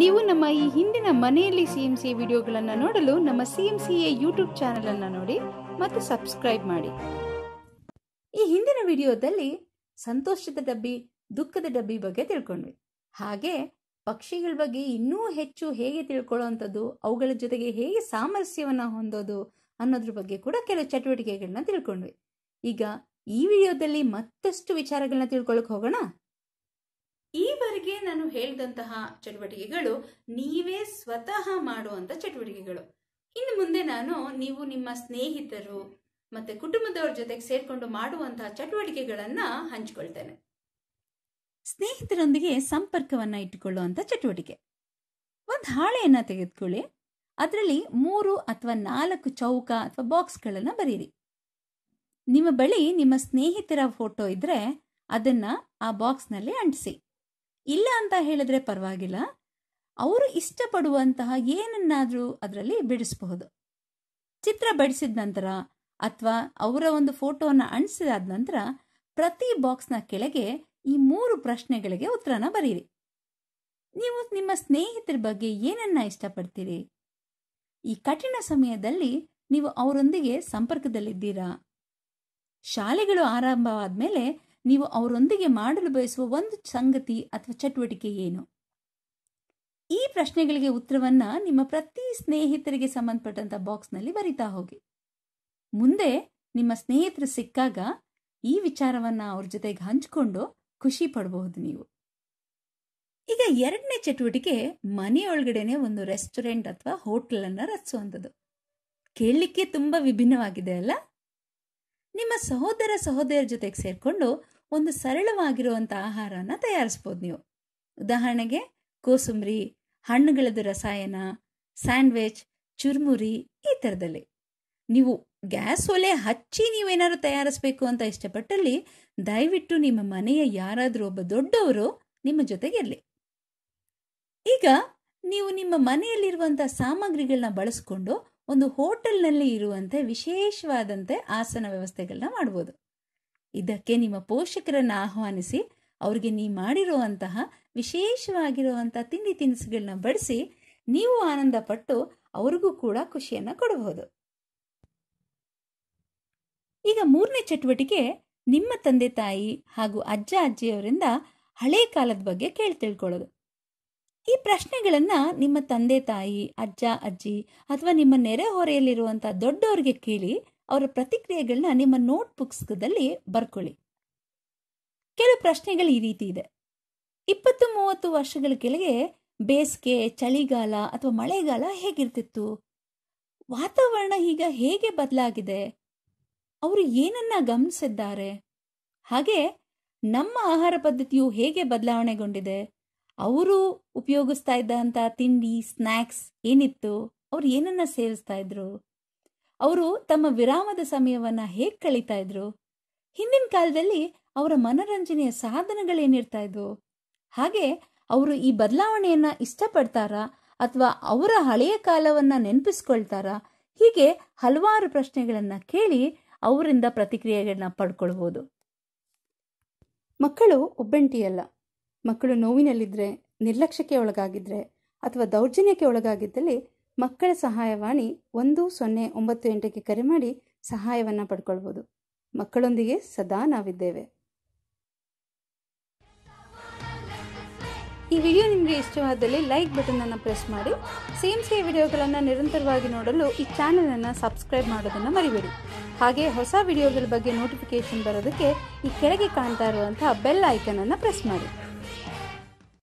ನೀವು ನಮ್ಮ ಈ ಹಿಂದಿನ ಮನೆಯಲ್ಲಿ ಸಿ ಎಂ ಸಿ ವಿಡಿಯೋಗಳನ್ನು ನೋಡಲು ನಮ್ಮ C M C A YouTube ಚಾನಲನ್ನು ನೋಡಿ ಮತ್ತು ಸಬ್ಸ್ಕ್ರೈಬ್ ಮಾಡಿ ಈ ಹಿಂದಿನ ವಿಡಿಯೋದಲ್ಲಿ ಸಂತೋಷದ ಡಬ್ಬಿ ದುಃಖದ ಡಬ್ಬಿ ಬಗ್ಗೆ ತಿಳ್ಕೊಂಡ್ವಿ ಹಾಗೆ ಪಕ್ಷಿಗಳ ಬಗ್ಗೆ ಇನ್ನೂ ಹೆಚ್ಚು ಹೇಗೆ ತಿಳ್ಕೊಳ್ಳೋವಂಥದ್ದು ಅವುಗಳ ಜೊತೆಗೆ ಹೇಗೆ ಸಾಮರಸ್ಯವನ್ನು ಹೊಂದೋದು ಅನ್ನೋದ್ರ ಬಗ್ಗೆ ಕೂಡ ಕೆಲವು ಚಟುವಟಿಕೆಗಳನ್ನ ತಿಳ್ಕೊಂಡ್ವಿ ಈಗ ಈ ವಿಡಿಯೋದಲ್ಲಿ ಮತ್ತಷ್ಟು ವಿಚಾರಗಳನ್ನ ತಿಳ್ಕೊಳಕ್ ಹೋಗೋಣ ಈವರೆಗೆ ನಾನು ಹೇಳಿದಂತಹ ಚಟುವಟಿಕೆಗಳು ನೀವೇ ಸ್ವತಃ ಮಾಡುವಂತ ಚಟುವಟಿಕೆಗಳು ಇನ್ನು ಮುಂದೆ ನಾನು ನೀವು ನಿಮ್ಮ ಸ್ನೇಹಿತರು ಮತ್ತೆ ಕುಟುಂಬದವರ ಜೊತೆಗೆ ಸೇರ್ಕೊಂಡು ಮಾಡುವಂತಹ ಚಟುವಟಿಕೆಗಳನ್ನ ಹಂಚಿಕೊಳ್ತೇನೆ ಸ್ನೇಹಿತರೊಂದಿಗೆ ಸಂಪರ್ಕವನ್ನ ಇಟ್ಟುಕೊಳ್ಳುವಂತ ಚಟುವಟಿಕೆ ಒಂದು ಹಾಳೆಯನ್ನ ತೆಗೆದುಕೊಳ್ಳಿ ಅದರಲ್ಲಿ ಮೂರು ಅಥವಾ ನಾಲ್ಕು ಚೌಕ ಅಥವಾ ಬಾಕ್ಸ್ಗಳನ್ನು ಬರೀರಿ ನಿಮ್ಮ ಬಳಿ ನಿಮ್ಮ ಸ್ನೇಹಿತರ ಫೋಟೋ ಇದ್ರೆ ಅದನ್ನ ಆ ಬಾಕ್ಸ್ನಲ್ಲಿ ಅಂಟಿಸಿ ಇಲ್ಲ ಅಂತ ಹೇಳಿದ್ರೆ ಪರವಾಗಿಲ್ಲ ಅವರು ಇಷ್ಟಪಡುವಂತಹ ಏನನ್ನಾದರೂ ಅದರಲ್ಲಿ ಬಿಡಿಸಬಹುದು ಚಿತ್ರ ಬಿಡಿಸಿದ ನಂತರ ಅಥವಾ ಅವರ ಒಂದು ಫೋಟೋವನ್ನು ಅಂಟಿಸಿದಾದ ನಂತರ ಪ್ರತಿ ಬಾಕ್ಸ್ನ ಕೆಳಗೆ ಈ ಮೂರು ಪ್ರಶ್ನೆಗಳಿಗೆ ಉತ್ತರನ ಬರೀರಿ ನೀವು ನಿಮ್ಮ ಸ್ನೇಹಿತರ ಬಗ್ಗೆ ಏನನ್ನ ಇಷ್ಟಪಡ್ತೀರಿ ಈ ಕಠಿಣ ಸಮಯದಲ್ಲಿ ನೀವು ಅವರೊಂದಿಗೆ ಸಂಪರ್ಕದಲ್ಲಿದ್ದೀರಾ ಶಾಲೆಗಳು ಆರಂಭವಾದ ಮೇಲೆ ನೀವು ಅವರೊಂದಿಗೆ ಮಾಡಲು ಬಯಸುವ ಒಂದು ಸಂಗತಿ ಅಥವಾ ಚಟುವಟಿಕೆ ಏನು ಈ ಪ್ರಶ್ನೆಗಳಿಗೆ ಉತ್ತರವನ್ನ ನಿಮ್ಮ ಪ್ರತಿ ಸ್ನೇಹಿತರಿಗೆ ಸಂಬಂಧಪಟ್ಟಂತ ನಲ್ಲಿ ಬರಿತಾ ಹೋಗಿ ಮುಂದೆ ನಿಮ್ಮ ಸ್ನೇಹಿತರು ಸಿಕ್ಕಾಗ ಈ ವಿಚಾರವನ್ನ ಅವ್ರ ಜೊತೆಗೆ ಹಂಚಿಕೊಂಡು ಖುಷಿ ಪಡಬಹುದು ನೀವು ಈಗ ಎರಡನೇ ಚಟುವಟಿಕೆ ಮನೆಯೊಳಗಡೆನೆ ಒಂದು ರೆಸ್ಟೋರೆಂಟ್ ಅಥವಾ ಹೋಟೆಲ್ ಅನ್ನ ರಚಿಸುವಂಥದ್ದು ಕೇಳಲಿಕ್ಕೆ ತುಂಬಾ ವಿಭಿನ್ನವಾಗಿದೆ ಅಲ್ಲ ನಿಮ್ಮ ಸಹೋದರ ಸಹೋದರ ಜೊತೆಗೆ ಸೇರಿಕೊಂಡು ಒಂದು ಸರಳವಾಗಿರುವಂಥ ಆಹಾರನ ತಯಾರಿಸ್ಬೋದು ನೀವು ಉದಾಹರಣೆಗೆ ಕೋಸುಂಬರಿ ಹಣ್ಣುಗಳದ್ದು ರಸಾಯನ ಸ್ಯಾಂಡ್ವಿಚ್ ಚುರ್ಮುರಿ ಈ ಥರದಲ್ಲಿ ನೀವು ಗ್ಯಾಸ್ ಒಲೆ ಹಚ್ಚಿ ನೀವೇನಾದ್ರು ತಯಾರಿಸ್ಬೇಕು ಅಂತ ಇಷ್ಟಪಟ್ಟಲ್ಲಿ ದಯವಿಟ್ಟು ನಿಮ್ಮ ಮನೆಯ ಯಾರಾದರೂ ಒಬ್ಬ ದೊಡ್ಡವರು ನಿಮ್ಮ ಜೊತೆಗಿರಲಿ ಈಗ ನೀವು ನಿಮ್ಮ ಮನೆಯಲ್ಲಿರುವಂಥ ಸಾಮಗ್ರಿಗಳನ್ನ ಬಳಸ್ಕೊಂಡು ಒಂದು ಹೋಟೆಲ್ನಲ್ಲಿ ಇರುವಂತೆ ವಿಶೇಷವಾದಂತೆ ಆಸನ ವ್ಯವಸ್ಥೆಗಳನ್ನ ಮಾಡ್ಬೋದು ಇದಕ್ಕೆ ನಿಮ್ಮ ಪೋಷಕರನ್ನು ಆಹ್ವಾನಿಸಿ ಅವ್ರಿಗೆ ನೀವು ಮಾಡಿರುವಂತಹ ವಿಶೇಷವಾಗಿರುವಂತಹ ತಿಂಡಿ ತಿನಿಸುಗಳನ್ನ ಬಡಿಸಿ ನೀವು ಆನಂದಪಟ್ಟು ಅವ್ರಿಗೂ ಕೂಡ ಖುಷಿಯನ್ನು ಕೊಡಬಹುದು ಈಗ ಮೂರನೇ ಚಟುವಟಿಕೆ ನಿಮ್ಮ ತಂದೆ ತಾಯಿ ಹಾಗೂ ಅಜ್ಜ ಅಜ್ಜಿಯವರಿಂದ ಹಳೆ ಕಾಲದ ಬಗ್ಗೆ ಕೇಳಿ ತಿಳ್ಕೊಳ್ಳೋದು ಈ ಪ್ರಶ್ನೆಗಳನ್ನ ನಿಮ್ಮ ತಂದೆ ತಾಯಿ ಅಜ್ಜ ಅಜ್ಜಿ ಅಥವಾ ನಿಮ್ಮ ನೆರೆಹೊರೆಯಲ್ಲಿರುವಂಥ ದೊಡ್ಡವರಿಗೆ ಕೇಳಿ ಅವರ ಪ್ರತಿಕ್ರಿಯೆಗಳನ್ನ ನಿಮ್ಮ ನೋಟ್ ಬರ್ಕೊಳ್ಳಿ ಕೆಲವು ಪ್ರಶ್ನೆಗಳು ಈ ರೀತಿ ಇದೆ ಇಪ್ಪತ್ತು ಮೂವತ್ತು ವರ್ಷಗಳ ಕೆಳಗೆ ಬೇಸಿಗೆ ಚಳಿಗಾಲ ಅಥವಾ ಮಳೆಗಾಲ ಹೇಗಿರ್ತಿತ್ತು ವಾತಾವರಣ ಈಗ ಹೇಗೆ ಬದಲಾಗಿದೆ ಅವರು ಏನನ್ನ ಗಮನಿಸಿದ್ದಾರೆ ಹಾಗೆ ನಮ್ಮ ಆಹಾರ ಪದ್ಧತಿಯು ಹೇಗೆ ಬದಲಾವಣೆಗೊಂಡಿದೆ ಅವರು ಉಪಯೋಗಿಸ್ತಾ ಇದ್ದಂಥ ತಿಂಡಿ ಸ್ನ್ಯಾಕ್ಸ್ ಏನಿತ್ತು ಅವ್ರು ಏನನ್ನ ಸೇವಿಸ್ತಾ ಇದ್ರು ಅವರು ತಮ್ಮ ವಿರಾಮದ ಸಮಯವನ್ನ ಹೇಗೆ ಕಳೀತಾ ಇದ್ರು ಹಿಂದಿನ ಕಾಲದಲ್ಲಿ ಅವರ ಮನರಂಜನೆಯ ಸಾಧನಗಳೇನಿರ್ತಾ ಇದ್ವು ಹಾಗೆ ಅವರು ಈ ಬದಲಾವಣೆಯನ್ನ ಇಷ್ಟಪಡ್ತಾರಾ ಅಥವಾ ಅವರ ಹಳೆಯ ಕಾಲವನ್ನ ನೆನಪಿಸ್ಕೊಳ್ತಾರಾ ಹೀಗೆ ಹಲವಾರು ಪ್ರಶ್ನೆಗಳನ್ನು ಕೇಳಿ ಅವರಿಂದ ಪ್ರತಿಕ್ರಿಯೆಗಳನ್ನ ಪಡ್ಕೊಳ್ಬಹುದು ಮಕ್ಕಳು ಒಬ್ಬಂಟಿಯಲ್ಲ ಮಕ್ಕಳು ನೋವಿನಲ್ಲಿದ್ದರೆ ನಿರ್ಲಕ್ಷ್ಯಕ್ಕೆ ಒಳಗಾಗಿದ್ದರೆ ಅಥವಾ ದೌರ್ಜನ್ಯಕ್ಕೆ ಒಳಗಾಗಿದ್ದಲ್ಲಿ ಮಕ್ಕಳ ಸಹಾಯವಾಣಿ ಒಂದು ಸೊನ್ನೆ ಒಂಬತ್ತು ಎಂಟಕ್ಕೆ ಕರೆ ಮಾಡಿ ಸಹಾಯವನ್ನು ಪಡ್ಕೊಳ್ಬೋದು ಮಕ್ಕಳೊಂದಿಗೆ ಸದಾ ನಾವಿದ್ದೇವೆ ಈ ವಿಡಿಯೋ ನಿಮಗೆ ಇಷ್ಟವಾದಲ್ಲಿ ಲೈಕ್ ಅನ್ನು ಪ್ರೆಸ್ ಮಾಡಿ ಸೇಮ್ ಸೇ ವಿಡಿಯೋಗಳನ್ನು ನಿರಂತರವಾಗಿ ನೋಡಲು ಈ ಚಾನಲನ್ನು ಸಬ್ಸ್ಕ್ರೈಬ್ ಮಾಡೋದನ್ನು ಮರಿಬೇಡಿ ಹಾಗೆ ಹೊಸ ವಿಡಿಯೋಗಳ ಬಗ್ಗೆ ನೋಟಿಫಿಕೇಶನ್ ಬರೋದಕ್ಕೆ ಈ ಕೆಳಗೆ ಕಾಣ್ತಾ ಇರುವಂತಹ ಬೆಲ್ ಐಕನನ್ನು ಪ್ರೆಸ್ ಮಾಡಿ